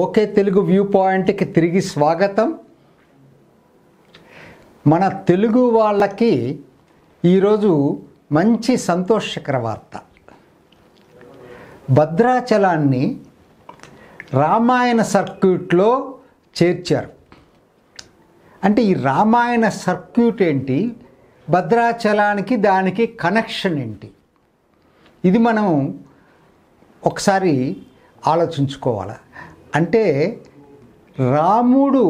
okay Telugu view పాయింట్కి తిరిగి స్వాగతం మన తెలుగు వాళ్ళకి ఈరోజు మంచి సంతోషకర వార్త భద్రాచలాన్ని రామాయణ సర్క్యూట్లో చేర్చారు అంటే ఈ రామాయణ సర్క్యూట్ ఏంటి భద్రాచలానికి దానికి కనెక్షన్ ఏంటి ఇది మనం ఒకసారి ఆలోచించుకోవాలి అంటే రాముడు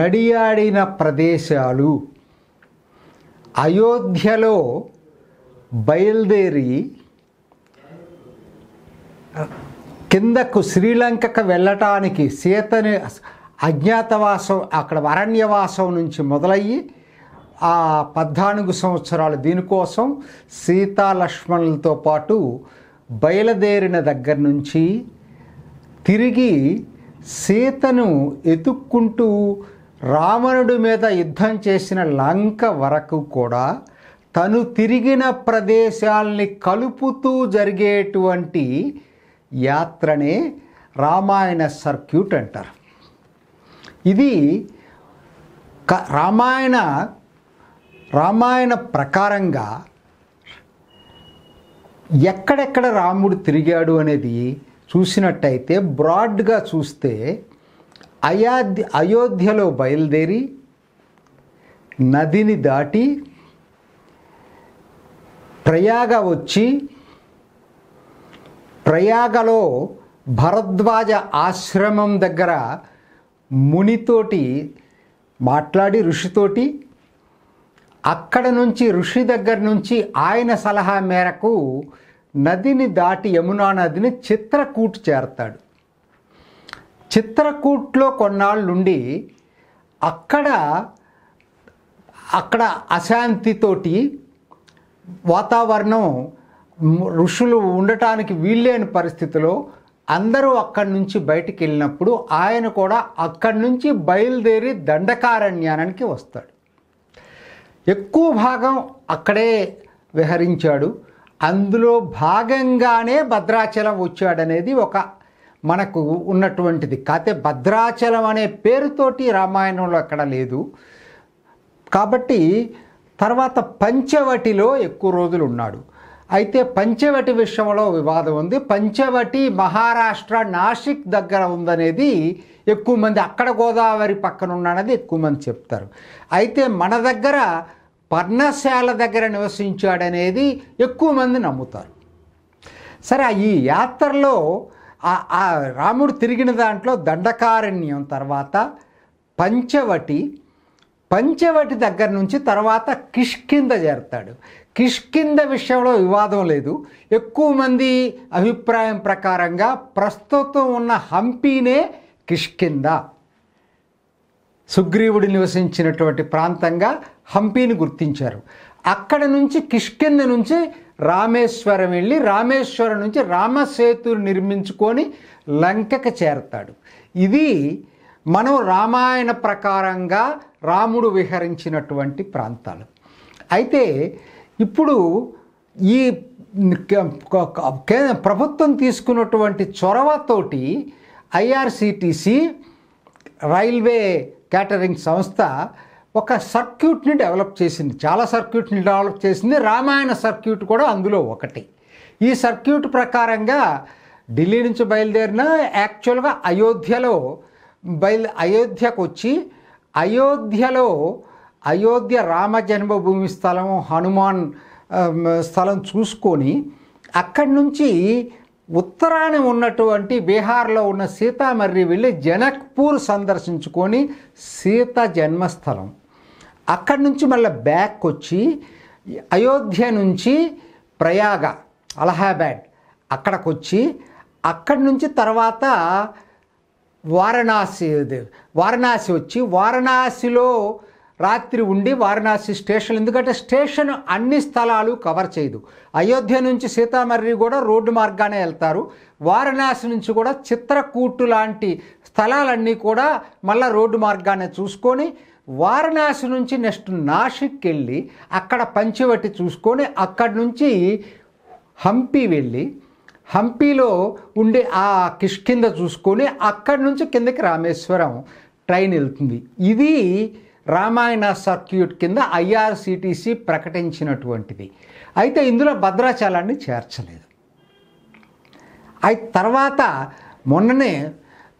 నడియాడిన ప్రదేశాలు అయోధ్యలో బయలుదేరి కిందకు శ్రీలంకకు వెళ్ళటానికి సీతని అజ్ఞాతవాసం అక్కడ అరణ్యవాసం నుంచి మొదలయ్యి ఆ పద్నాలుగు సంవత్సరాలు దీనికోసం సీతాలక్ష్మణులతో పాటు బయలుదేరిన దగ్గర నుంచి తిరిగి సీతను ఎతుక్కుంటూ రావణుడి మీద యుద్ధం చేసిన లంక వరకు కూడా తను తిరిగిన ప్రదేశాల్ని కలుపుతూ జరిగేటువంటి యాత్రనే రామాయణ సర్క్యూట్ అంటారు ఇది క రామాయణ రామాయణ ప్రకారంగా ఎక్కడెక్కడ రాముడు తిరిగాడు అనేది చూసినట్టయితే బ్రాడ్గా చూస్తే అయోధ్య అయోధ్యలో బయలుదేరి నదిని దాటి ప్రయాగ వచ్చి ప్రయాగలో భరద్వాజ ఆశ్రమం దగ్గర మునితోటి మాట్లాడి ఋషితోటి అక్కడ నుంచి ఋషి దగ్గర నుంచి ఆయన సలహా మేరకు నదిని దాటి యమునా నదిని చిత్రకూట్ చేరతాడు చిత్రకూట్లో కొన్నాళ్ళుండి అక్కడ అక్కడ అశాంతితోటి వాతావరణం ఋషులు ఉండటానికి వీల్లేని పరిస్థితిలో అందరూ అక్కడి నుంచి బయటికి వెళ్ళినప్పుడు ఆయన కూడా అక్కడి నుంచి బయలుదేరి దండకారణ్యానికి వస్తాడు ఎక్కువ భాగం అక్కడే విహరించాడు అందులో భాగంగానే భద్రాచలం వచ్చాడనేది ఒక మనకు ఉన్నటువంటిది కాతే భద్రాచలం అనే పేరుతోటి రామాయణంలో అక్కడ లేదు కాబట్టి తర్వాత పంచవటిలో ఎక్కువ రోజులు ఉన్నాడు అయితే పంచవటి విషయంలో వివాదం ఉంది పంచవటి మహారాష్ట్ర నాసిక్ దగ్గర ఉందనేది ఎక్కువ మంది అక్కడ గోదావరి పక్కన ఉన్నది ఎక్కువ మంది చెప్తారు అయితే మన దగ్గర పర్ణశాల దగ్గర నివసించాడనేది ఎక్కువ మంది నమ్ముతారు సరే ఈ యాత్రలో ఆ రాముడు తిరిగిన దాంట్లో దండకారణ్యం తర్వాత పంచవటి పంచవటి దగ్గర నుంచి తర్వాత కిష్కింద చేరుతాడు కిష్కింద విషయంలో వివాదం లేదు ఎక్కువ మంది అభిప్రాయం ప్రకారంగా ప్రస్తుతం ఉన్న హంపీనే కిష్కింద సుగ్రీవుడు నివసించినటువంటి ప్రాంతంగా హంపీని గుర్తించారు అక్కడ నుంచి కిష్కింద నుంచి రామేశ్వరం వెళ్ళి రామేశ్వరం నుంచి రామసేతు నిర్మించుకొని లంకకి చేరతాడు ఇది మనం రామాయణ ప్రకారంగా రాముడు విహరించినటువంటి ప్రాంతాలు అయితే ఇప్పుడు ఈ ప్రభుత్వం తీసుకున్నటువంటి చొరవతోటి ఐఆర్సిటిసి రైల్వే క్యాటరింగ్ సంస్థ ఒక సర్క్యూట్ని డెవలప్ చేసింది చాలా సర్క్యూట్ని డెవలప్ చేసింది రామాయణ సర్క్యూట్ కూడా అందులో ఒకటి ఈ సర్క్యూట్ ప్రకారంగా ఢిల్లీ నుంచి బయలుదేరిన యాక్చువల్గా అయోధ్యలో బయలు అయోధ్యకు వచ్చి అయోధ్యలో అయోధ్య రామ జన్మభూమి స్థలం హనుమాన్ స్థలం చూసుకొని అక్కడి నుంచి ఉత్తరాన ఉన్నటువంటి బీహార్లో ఉన్న సీతామర్రి వెళ్ళి జనక్పూర్ సందర్శించుకొని సీత జన్మస్థలం అక్కడి నుంచి మళ్ళీ బ్యాక్ వచ్చి అయోధ్య నుంచి ప్రయాగ అలహాబాద్ అక్కడికి వచ్చి అక్కడి నుంచి తర్వాత వారణాసి వారణాసి వచ్చి వారణాసిలో రాత్రి ఉండి వారణాసి స్టేషన్ ఎందుకంటే స్టేషన్ అన్ని స్థలాలు కవర్ చేయదు అయోధ్య నుంచి సీతామర్రి కూడా రోడ్డు మార్గానే వెళ్తారు వారణాసి నుంచి కూడా చిత్రకూటు లాంటి స్థలాలన్నీ కూడా మళ్ళీ రోడ్డు మార్గానే చూసుకొని వారణాసి నుంచి నెక్స్ట్ నాసిక్ వెళ్ళి అక్కడ పంచవటి చూసుకొని అక్కడి నుంచి హంపి వెళ్ళి హంపీలో ఉండే ఆ కిష్ కింద చూసుకొని అక్కడి నుంచి కిందకి రామేశ్వరం ట్రైన్ వెళ్తుంది ఇది రామాయణ సర్క్యూట్ కింద ఐఆర్సిటీసీ ప్రకటించినటువంటిది అయితే ఇందులో భద్రాచలాన్ని చేర్చలేదు అయితే తర్వాత మొన్ననే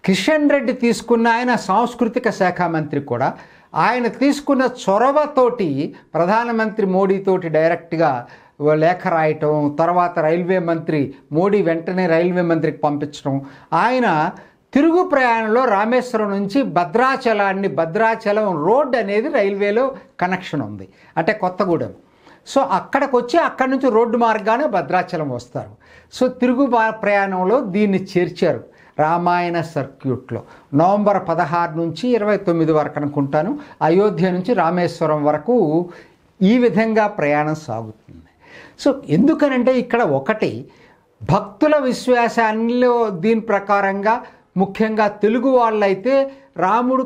కిషన్ రెడ్డి తీసుకున్న ఆయన సాంస్కృతిక శాఖ మంత్రి కూడా ఆయన తీసుకున్న చొరవతోటి ప్రధానమంత్రి మోడీతోటి డైరెక్ట్గా లేఖ రాయటం తర్వాత రైల్వే మంత్రి మోడీ వెంటనే రైల్వే మంత్రికి పంపించడం ఆయన తిరుగు ప్రయాణంలో రామేశ్వరం నుంచి భద్రాచలాన్ని భద్రాచలం రోడ్ అనేది రైల్వేలో కనెక్షన్ ఉంది అంటే కొత్తగూడెం సో అక్కడికి వచ్చి అక్కడి నుంచి రోడ్డు మార్గానే భద్రాచలం వస్తారు సో తిరుగు ప్రయాణంలో దీన్ని చేర్చారు రామాయణ సర్క్యూట్లో నవంబర్ పదహారు నుంచి ఇరవై తొమ్మిది వరకు అనుకుంటాను అయోధ్య నుంచి రామేశ్వరం వరకు ఈ విధంగా ప్రయాణం సాగుతుంది సో ఎందుకనంటే ఇక్కడ ఒకటి భక్తుల విశ్వాసాన్ని దీని ప్రకారంగా ముఖ్యంగా తెలుగు వాళ్ళైతే రాముడు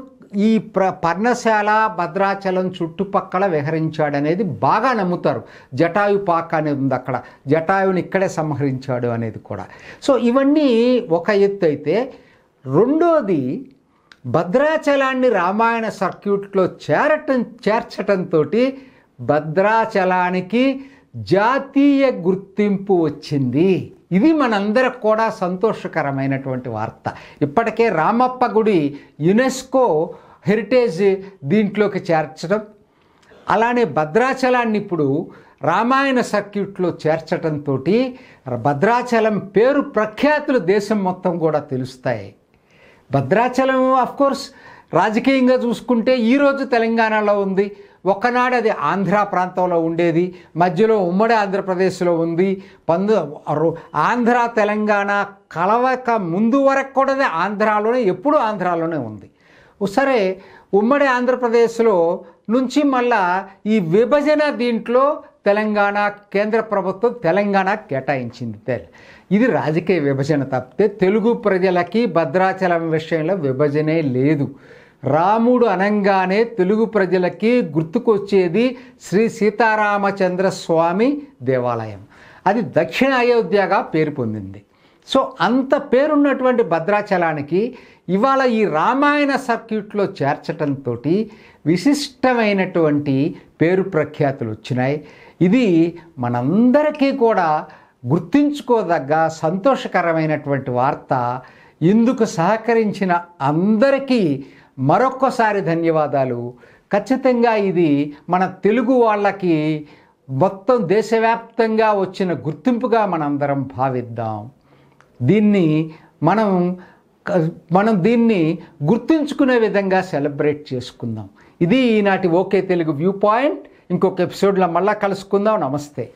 ఈ ప్ర పర్ణశాల భద్రాచలం చుట్టుపక్కల విహరించాడు అనేది బాగా నమ్ముతారు జటాయు పాక అనేది ఉంది అక్కడ జటాయుని ఇక్కడే సంహరించాడు అనేది కూడా సో ఇవన్నీ ఒక ఎత్తు అయితే రెండోది భద్రాచలాన్ని రామాయణ సర్క్యూట్లో చేరటం చేర్చటంతో భద్రాచలానికి జాతీయ గుర్తింపు వచ్చింది ఇది మనందరికి కూడా సంతోషకరమైనటువంటి వార్త ఇప్పటికే రామప్ప గుడి యునెస్కో హెరిటేజ్ దీంట్లోకి చేర్చడం అలానే భద్రాచలాన్ని ఇప్పుడు రామాయణ సర్క్యూట్లో చేర్చడంతో భద్రాచలం పేరు ప్రఖ్యాతులు దేశం మొత్తం కూడా తెలుస్తాయి భద్రాచలం కోర్స్ రాజకీయంగా చూసుకుంటే ఈరోజు తెలంగాణలో ఉంది ఒకనాడు అది ఆంధ్ర ప్రాంతంలో ఉండేది మధ్యలో ఉమ్మడి ఆంధ్రప్రదేశ్లో ఉంది పందు ఆంధ్ర తెలంగాణ కలవక ముందు వరకు కూడా ఆంధ్రాలోనే ఎప్పుడూ ఆంధ్రాలోనే ఉంది సరే ఉమ్మడి ఆంధ్రప్రదేశ్లో నుంచి మళ్ళా ఈ విభజన దీంట్లో తెలంగాణ కేంద్ర ప్రభుత్వం తెలంగాణ కేటాయించింది ఇది రాజకీయ విభజన తప్పితే తెలుగు ప్రజలకి భద్రాచలం విషయంలో విభజనే లేదు రాముడు అనంగానే తెలుగు ప్రజలకి గుర్తుకొచ్చేది శ్రీ సీతారామచంద్ర స్వామి దేవాలయం అది దక్షిణ అయోధ్యగా పేరు పొందింది సో అంత పేరున్నటువంటి భద్రాచలానికి ఇవాళ ఈ రామాయణ సర్క్యూట్లో చేర్చటంతో విశిష్టమైనటువంటి పేరు ప్రఖ్యాతులు వచ్చినాయి ఇది మనందరికీ కూడా గుర్తించుకోదగ్గ సంతోషకరమైనటువంటి వార్త ఇందుకు సహకరించిన అందరికీ మరొక్కసారి ధన్యవాదాలు ఖచ్చితంగా ఇది మన తెలుగు వాళ్ళకి మొత్తం దేశవ్యాప్తంగా వచ్చిన గుర్తింపుగా మనందరం భావిద్దాం దీన్ని మనం మనం దీన్ని గుర్తుంచుకునే విధంగా సెలబ్రేట్ చేసుకుందాం ఇది ఈనాటి ఓకే తెలుగు వ్యూ పాయింట్ ఇంకొక ఎపిసోడ్లో మళ్ళీ కలుసుకుందాం నమస్తే